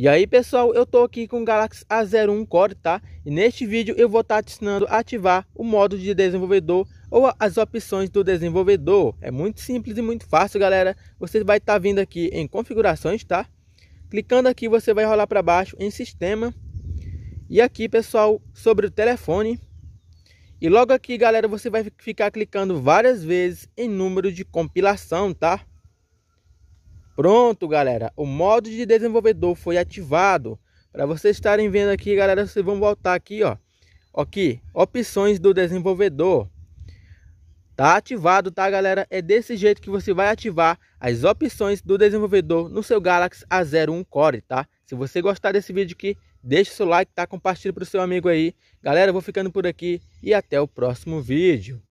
E aí pessoal, eu tô aqui com o Galaxy A01 Core, tá? E neste vídeo eu vou estar tá te ensinando a ativar o modo de desenvolvedor ou as opções do desenvolvedor. É muito simples e muito fácil, galera. Você vai estar tá vindo aqui em configurações, tá? Clicando aqui você vai rolar para baixo em sistema. E aqui pessoal, sobre o telefone. E logo aqui, galera, você vai ficar clicando várias vezes em número de compilação, tá? Pronto, galera. O modo de desenvolvedor foi ativado. Para vocês estarem vendo aqui, galera, vocês vão voltar aqui, ó. Aqui, opções do desenvolvedor. Tá ativado, tá, galera? É desse jeito que você vai ativar as opções do desenvolvedor no seu Galaxy A01 Core, tá? Se você gostar desse vídeo aqui, deixa seu like, tá? Compartilha para o seu amigo aí. Galera, eu vou ficando por aqui e até o próximo vídeo.